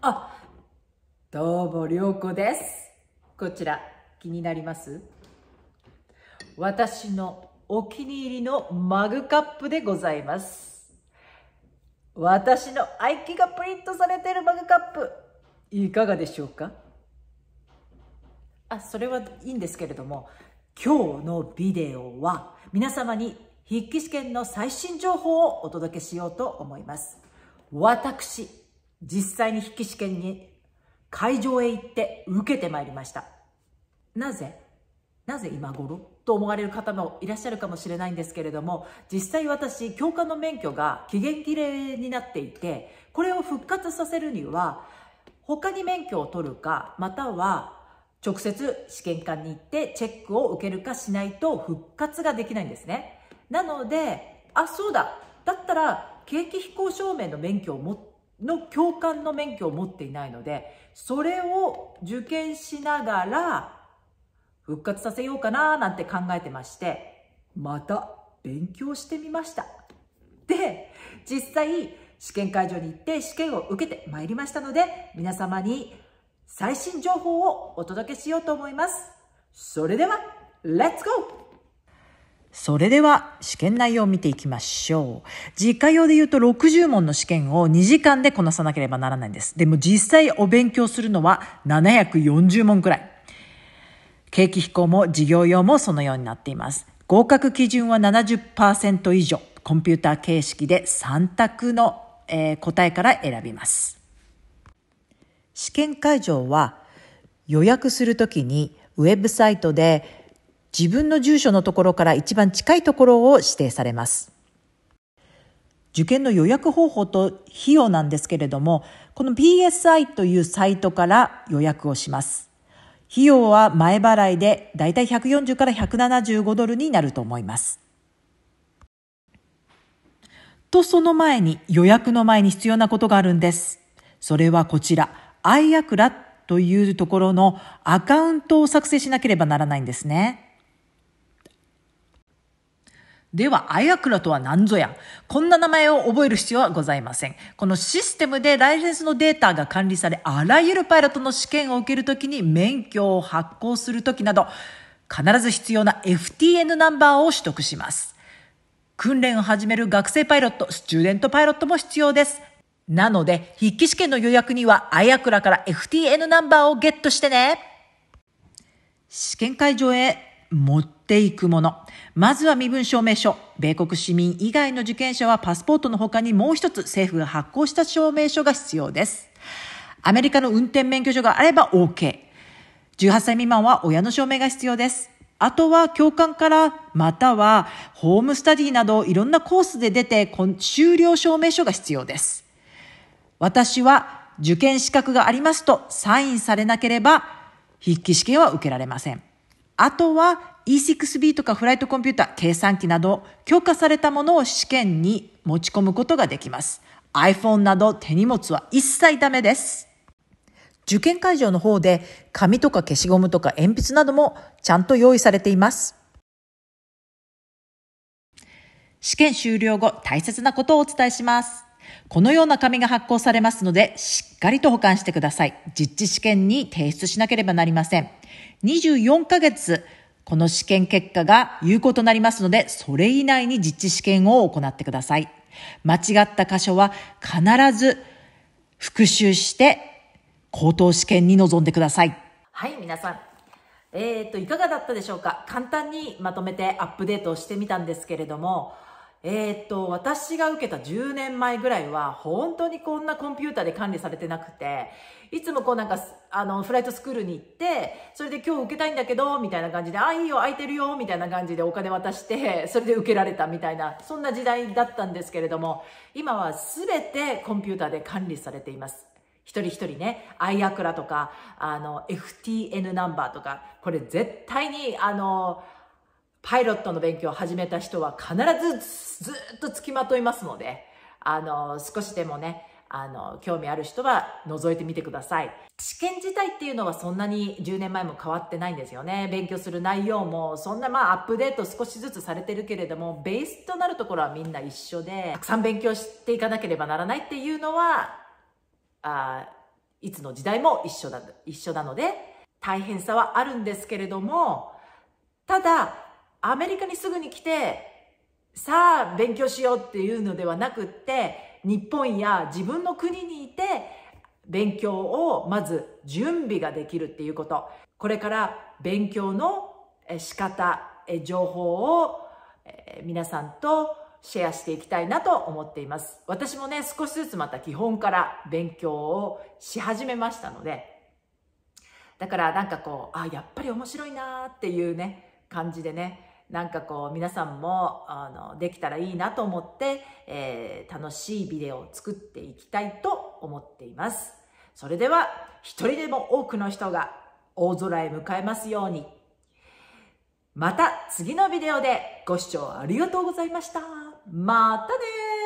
あ、どうも、りょうこです。こちら、気になります私のお気に入りのマグカップでございます。私の愛機がプリントされているマグカップ、いかがでしょうかあ、それはいいんですけれども、今日のビデオは皆様に筆記試験の最新情報をお届けしようと思います。私、実際に筆記試験に会場へ行って受けてまいりました。なぜなぜ今頃と思われる方もいらっしゃるかもしれないんですけれども、実際私、教科の免許が期限切れになっていて、これを復活させるには、他に免許を取るか、または直接試験官に行ってチェックを受けるかしないと復活ができないんですね。なので、あ、そうだ。だったら、景気飛行証明の免許を持って、の教官の免許を持っていないので、それを受験しながら復活させようかななんて考えてまして、また勉強してみました。で、実際試験会場に行って試験を受けてまいりましたので、皆様に最新情報をお届けしようと思います。それでは、レッツゴーそれでは試験内容を見ていきましょう。実家用で言うと60問の試験を2時間でこなさなければならないんです。でも実際お勉強するのは740問くらい。景気飛行も事業用もそのようになっています。合格基準は70%以上。コンピューター形式で3択の、えー、答えから選びます。試験会場は予約するときにウェブサイトで自分の住所のところから一番近いところを指定されます。受験の予約方法と費用なんですけれども、この PSI というサイトから予約をします。費用は前払いでだいたい140から175ドルになると思います。とその前に予約の前に必要なことがあるんです。それはこちら、アイアクラというところのアカウントを作成しなければならないんですね。では、あやくらとは何ぞや。こんな名前を覚える必要はございません。このシステムでライセンスのデータが管理され、あらゆるパイロットの試験を受けるときに免許を発行するときなど、必ず必要な FTN ナンバーを取得します。訓練を始める学生パイロット、スチューデントパイロットも必要です。なので、筆記試験の予約には、あやくらから FTN ナンバーをゲットしてね。試験会場へ持っていくもの。まずは身分証明書。米国市民以外の受験者はパスポートの他にもう一つ政府が発行した証明書が必要です。アメリカの運転免許証があれば OK。18歳未満は親の証明が必要です。あとは教官からまたはホームスタディなどいろんなコースで出て終了証明書が必要です。私は受験資格がありますとサインされなければ筆記試験は受けられません。あとは E6B とかフライトコンピュータ、計算機など強化されたものを試験に持ち込むことができます。iPhone など手荷物は一切ダメです。受験会場の方で紙とか消しゴムとか鉛筆などもちゃんと用意されています。試験終了後、大切なことをお伝えします。このような紙が発行されますので、しっかりと保管してください。実地試験に提出しなければなりません。24ヶ月、この試験結果が有効となりますので、それ以内に実地試験を行ってください。間違った箇所は必ず復習して、口頭試験に臨んでください。はい、皆さん。えっ、ー、と、いかがだったでしょうか簡単にまとめてアップデートしてみたんですけれども、えー、っと、私が受けた10年前ぐらいは、本当にこんなコンピューターで管理されてなくて、いつもこうなんか、あの、フライトスクールに行って、それで今日受けたいんだけど、みたいな感じで、あ、いいよ、空いてるよ、みたいな感じでお金渡して、それで受けられたみたいな、そんな時代だったんですけれども、今はすべてコンピューターで管理されています。一人一人ね、アイアクラとか、あの、FTN ナンバーとか、これ絶対に、あの、パイロットの勉強を始めた人は必ずずっと付きまといますので、あの、少しでもね、あの、興味ある人は覗いてみてください。試験自体っていうのはそんなに10年前も変わってないんですよね。勉強する内容もそんなまあアップデート少しずつされてるけれども、ベースとなるところはみんな一緒で、たくさん勉強していかなければならないっていうのは、あいつの時代も一緒だ、一緒なので、大変さはあるんですけれども、ただ、アメリカにすぐに来て、さあ勉強しようっていうのではなくって、日本や自分の国にいて、勉強をまず準備ができるっていうこと。これから勉強の仕方、情報を皆さんとシェアしていきたいなと思っています。私もね、少しずつまた基本から勉強をし始めましたので、だからなんかこう、あ、やっぱり面白いなーっていうね、感じでね、なんかこう皆さんもあのできたらいいなと思って、えー、楽しいビデオを作っていきたいと思っています。それでは一人でも多くの人が大空へ向かえますように。また次のビデオでご視聴ありがとうございました。またね